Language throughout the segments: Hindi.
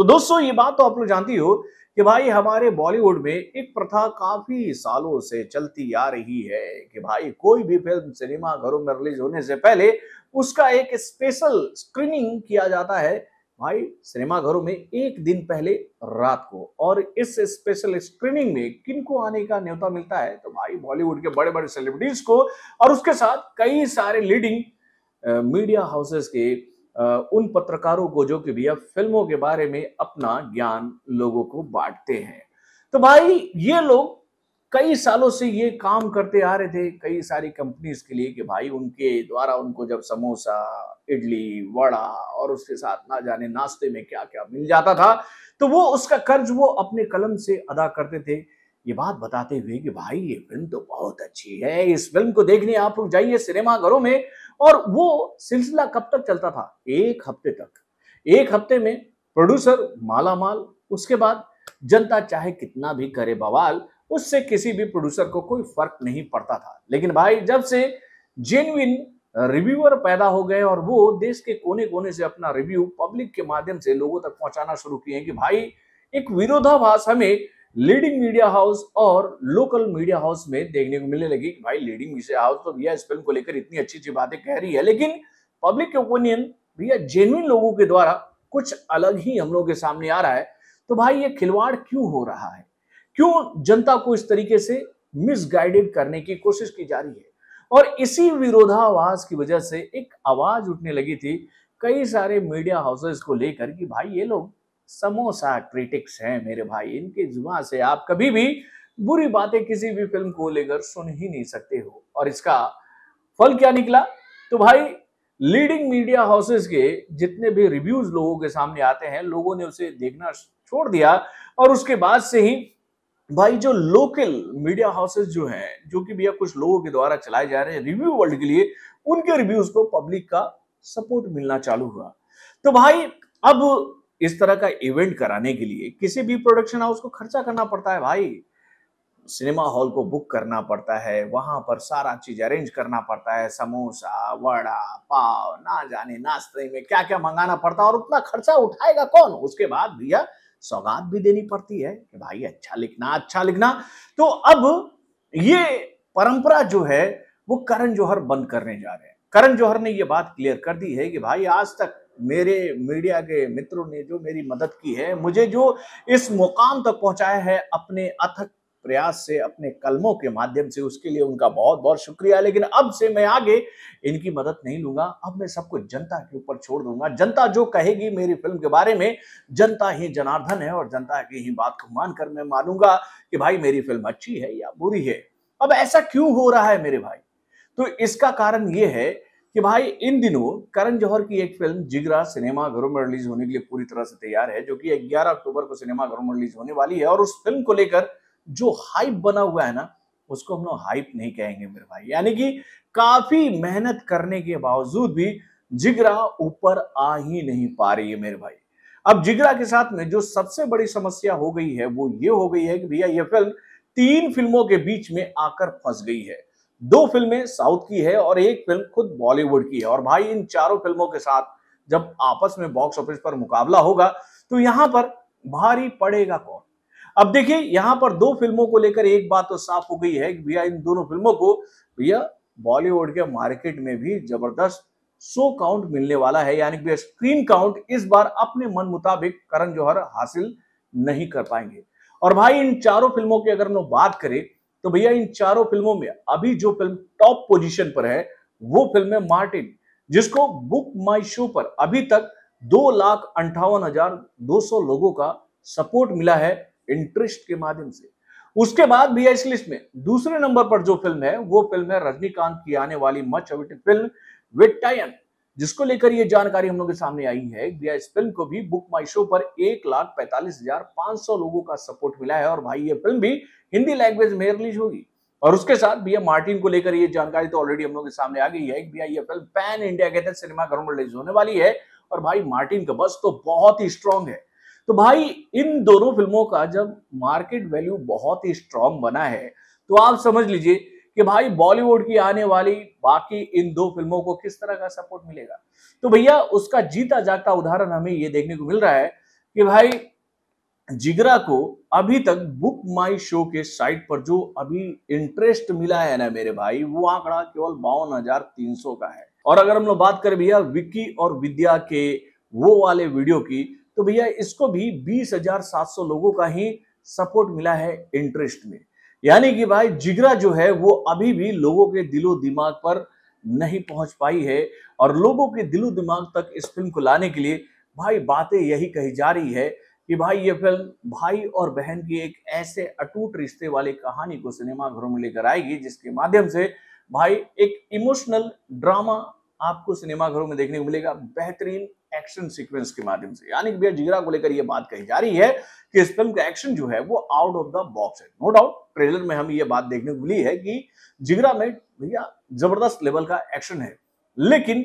तो दोस्तों ये बात तो आप लोग जानती हो कि भाई हमारे बॉलीवुड में एक प्रथा काफी सालों से चलती आ रही है कि भाई कोई भी फिल्म सिनेमा घरों में रिलीज होने से पहले उसका एक स्पेशल स्क्रीनिंग किया जाता है भाई सिनेमाघरों में एक दिन पहले रात को और इस स्पेशल स्क्रीनिंग में किनको आने का न्योता मिलता है तो भाई बॉलीवुड के बड़े बड़े सेलिब्रिटीज को और उसके साथ कई सारे लीडिंग मीडिया हाउसेस के उन पत्रकारों को जो कि भैया फिल्मों के बारे में अपना ज्ञान लोगों को बांटते हैं तो भाई ये लोग कई सालों से ये काम करते आ रहे थे कई सारी कंपनीज के लिए कि भाई उनके द्वारा उनको जब समोसा इडली वड़ा और उसके साथ ना जाने नाश्ते में क्या क्या मिल जाता था तो वो उसका कर्ज वो अपने कलम से अदा करते थे ये बात बताते हुए कि भाई ये फिल्म तो बहुत अच्छी है इस फिल्म को देखने आप लोग जाइए सिनेमाघरों में और वो सिलसिला कब तक चलता था एक हफ्ते तक एक हफ्ते में प्रोड्यूसर माला माल उसके बाद जनता चाहे कितना भी करे बवाल उससे किसी भी प्रोड्यूसर को कोई फर्क नहीं पड़ता था लेकिन भाई जब से जेन्युइन रिव्यूअर पैदा हो गए और वो देश के कोने कोने से अपना रिव्यू पब्लिक के माध्यम से लोगों तक पहुंचाना शुरू किए कि भाई एक विरोधाभास हमें लीडिंग मीडिया हाउस और लोकल मीडिया हाउस में देखने को मिलने लगी कि भाई लीडिंग मीडिया हाउस तो भैया इस फिल्म को लेकर इतनी अच्छी अच्छी बातें कह रही है लेकिन पब्लिक ओपिनियन भैया जेन्युन लोगों के द्वारा कुछ अलग ही हम लोगों के सामने आ रहा है तो भाई ये खिलवाड़ क्यों हो रहा है क्यों जनता को इस तरीके से मिसगाइडेड करने की कोशिश की जा रही है और इसी विरोधावास की वजह से एक आवाज उठने लगी थी कई सारे मीडिया हाउसेस को लेकर कि भाई ये लोग समोसा क्रिटिक्स हैं मेरे भाई इनके जुबा से आप कभी भी बुरी बातें किसी भी फिल्म को लेकर सुन ही नहीं सकते हो और इसका फल क्या निकला तो भाई लीडिंग मीडिया हाउसेस के जितने भी रिव्यूज लोगों के सामने आते हैं लोगों ने उसे देखना छोड़ दिया और उसके बाद से ही भाई जो लोकल मीडिया हाउसेस जो हैं जो कि भैया कुछ लोगों के द्वारा चलाए जा रहे हैं रिव्यू वर्ल्ड के लिए उनके रिव्यूज को पब्लिक का सपोर्ट मिलना चालू हुआ तो भाई अब इस तरह का इवेंट कराने के लिए किसी भी प्रोडक्शन हाउस को खर्चा करना पड़ता है भाई सिनेमा हॉल को बुक करना पड़ता है वहां पर सारा चीज अरेंज करना पड़ता है समोसा वड़ा पाव ना जाने नाश्ते में क्या क्या मंगाना पड़ता है और उतना खर्चा उठाएगा कौन उसके बाद भैया सौगात भी देनी पड़ती है कि भाई अच्छा लिखना अच्छा लिखना तो अब ये परंपरा जो है वो करण जौहर बंद करने जा रहे हैं करण जौहर ने ये बात क्लियर कर दी है कि भाई आज तक मेरे मीडिया के मित्रों ने जो मेरी मदद की है मुझे जो इस मुकाम तक पहुंचाया है अपने अथक प्रयास से अपने कलमों के माध्यम से उसके लिए उनका बहुत बहुत शुक्रिया लेकिन अब से मैं आगे इनकी मदद नहीं लूंगा अब मैं सबको जनता के ऊपर छोड़ दूंगा जनता जो कहेगी मेरी फिल्म के बारे में जनता ही जनार्दन है और जनता की ही बात को मानकर मैं मानूंगा कि भाई मेरी फिल्म अच्छी है या बुरी है अब ऐसा क्यों हो रहा है मेरे भाई तो इसका कारण यह है कि भाई इन दिनों करण जौहर की एक फिल्म जिगरा सिनेमा घरों में रिलीज होने के लिए पूरी तरह से तैयार है जो कि 11 अक्टूबर को सिनेमा घरों में रिलीज होने वाली है और उस फिल्म को लेकर जो हाइप बना हुआ है ना उसको हम लोग हाइप नहीं कहेंगे मेरे भाई यानी कि काफी मेहनत करने के बावजूद भी जिगरा ऊपर आ ही नहीं पा रही है मेरे भाई अब जिगरा के साथ में जो सबसे बड़ी समस्या हो गई है वो ये हो गई है कि भैया ये फिल्म तीन फिल्मों के बीच में आकर फंस गई है दो फिल्में साउथ की है और एक फिल्म खुद बॉलीवुड की है और भाई इन चारों फिल्मों के साथ जब आपस में बॉक्स ऑफिस पर मुकाबला होगा तो यहां पर भारी पड़ेगा कौन अब देखिए यहां पर दो फिल्मों को लेकर एक बात तो साफ हो गई है कि भैया इन दोनों फिल्मों को भैया बॉलीवुड के मार्केट में भी जबरदस्त सो काउंट मिलने वाला है यानी कि स्क्रीन काउंट इस बार अपने मन मुताबिक करण जौहर हासिल नहीं कर पाएंगे और भाई इन चारों फिल्मों की अगर हम बात करें तो भैया इन चारों फिल्मों में अभी जो फिल्म टॉप पोजीशन पर है वो फिल्म है मार्टिन जिसको बुक माई शो पर अभी तक दो लाख अंठावन हजार दो सौ लोगों का सपोर्ट मिला है इंटरेस्ट के माध्यम से उसके बाद भैया इस लिस्ट में दूसरे नंबर पर जो फिल्म है वो फिल्म है रजनीकांत की आने वाली मच अवेटेड फिल्म विटायन जिसको लेकर यह जानकारी हम लोग के सामने आई है दिया इस फिल्म को भी बुक माई शो पर एक लाख पैंतालीस हजार पांच सौ लोगों का सपोर्ट मिला है और भाई ये फिल्म भी हिंदी लैंग्वेज में रिलीज होगी और उसके साथ भैया मार्टिन को लेकर ये जानकारी तो ऑलरेडी हम लोग के सामने आ गई है भैया ये फिल्म पैन इंडिया के तहत सिनेमाघरों में रिलीज होने वाली है और भाई मार्टिन का बस तो बहुत ही स्ट्रांग है तो भाई इन दोनों फिल्मों का जब मार्केट वैल्यू बहुत ही स्ट्रांग बना है तो आप समझ लीजिए कि भाई बॉलीवुड की आने वाली बाकी इन दो फिल्मों को किस तरह का सपोर्ट मिलेगा तो भैया उसका जीता जागता उदाहरण हमें ये देखने को मिल रहा है कि भाई जिगरा को अभी तक बुक माई शो के साइट पर जो अभी इंटरेस्ट मिला है ना मेरे भाई वो आंकड़ा केवल बावन हजार तीन सौ का है और अगर हम लोग बात करें भैया विक्की और विद्या के वो वाले वीडियो की तो भैया इसको भी बीस हजार सात सौ लोगों का ही सपोर्ट मिला है इंटरेस्ट में यानी कि भाई जिगरा जो है वो अभी भी लोगों के दिलो दिमाग पर नहीं पहुंच पाई है और लोगों के दिलो दिमाग तक इस फिल्म को लाने के लिए भाई बातें यही कही जा रही है कि भाई ये फिल्म भाई और बहन की एक ऐसे अटूट रिश्ते वाली कहानी को सिनेमाघरों में लेकर आएगी जिसके माध्यम से भाई एक इमोशनल ड्रामा आपको सिनेमाघरों में देखने को मिलेगा बेहतरीन एक्शन सीक्वेंस के माध्यम से यानी कि भैया जिगरा को लेकर यह बात कही जा रही है कि इस फिल्म का एक्शन जो है वो आउट ऑफ द बॉक्स है नो डाउट ट्रेलर में हमें यह बात देखने को मिली है कि जिगरा में भैया जबरदस्त लेवल का एक्शन है लेकिन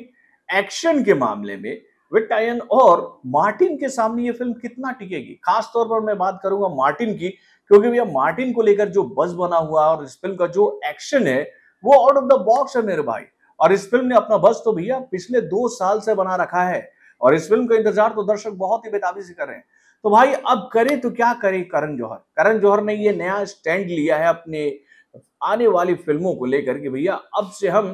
एक्शन के मामले में विटायन और मार्टिन के सामने ये फिल्म कितना टिकेगी खास तौर पर मैं बात करूंगा मार्टिन की क्योंकि भैया मार्टिन को लेकर जो बस बना हुआ और इस फिल्म का जो एक्शन है वो आउट ऑफ द बॉक्स है मेरे भाई और इस फिल्म ने अपना बस तो भैया पिछले दो साल से बना रखा है और इस फिल्म का इंतजार तो दर्शक बहुत ही बेताबी से कर रहे हैं तो भाई अब करे तो क्या करे करण जौहर करण जौहर ने ये नया स्टैंड लिया है अपने आने वाली फिल्मों को लेकर के भैया अब से हम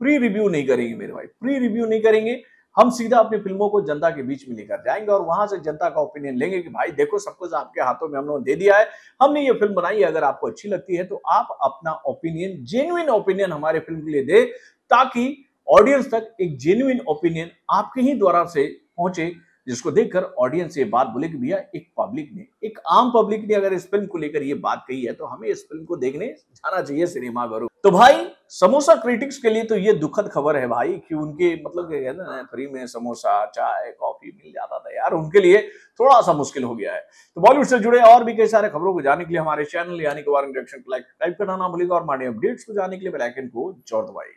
प्री रिव्यू नहीं करेंगे मेरे भाई प्री रिव्यू नहीं करेंगे हम सीधा अपनी फिल्मों को जनता के बीच में लेकर जाएंगे और वहां से जनता का ओपिनियन लेंगे कि भाई देखो सब कुछ आपके हाथों में हम लोगों ने दे दिया है हमने ये फिल्म बनाई है अगर आपको अच्छी लगती है तो आप अपना ओपिनियन जेन्युन ओपिनियन हमारे फिल्म के लिए दे ताकि ऑडियंस तक एक जेन्युन ओपिनियन आपके ही द्वारा से पहुंचे जिसको देखकर ऑडियंस ये बात बोले कि भैया एक पब्लिक ने एक आम पब्लिक ने अगर इस फिल्म को लेकर ये बात कही है तो हमें इस फिल्म को देखने जाना चाहिए सिनेमा घरों तो भाई समोसा क्रिटिक्स के लिए तो ये दुखद खबर है भाई कि उनके मतलब हैं ना फ्री में समोसा चाय कॉफी मिल जाता था यार उनके लिए थोड़ा सा मुश्किल हो गया है तो बॉलीवुड से जुड़े और भी कई सारे खबरों को जाने के लिए हमारे चैनल यानी कि वारंग टाइप करना ना भूलेगा और हमारे अपडेट्स को जाने के लिए बेलाइकन को जोर दबाइए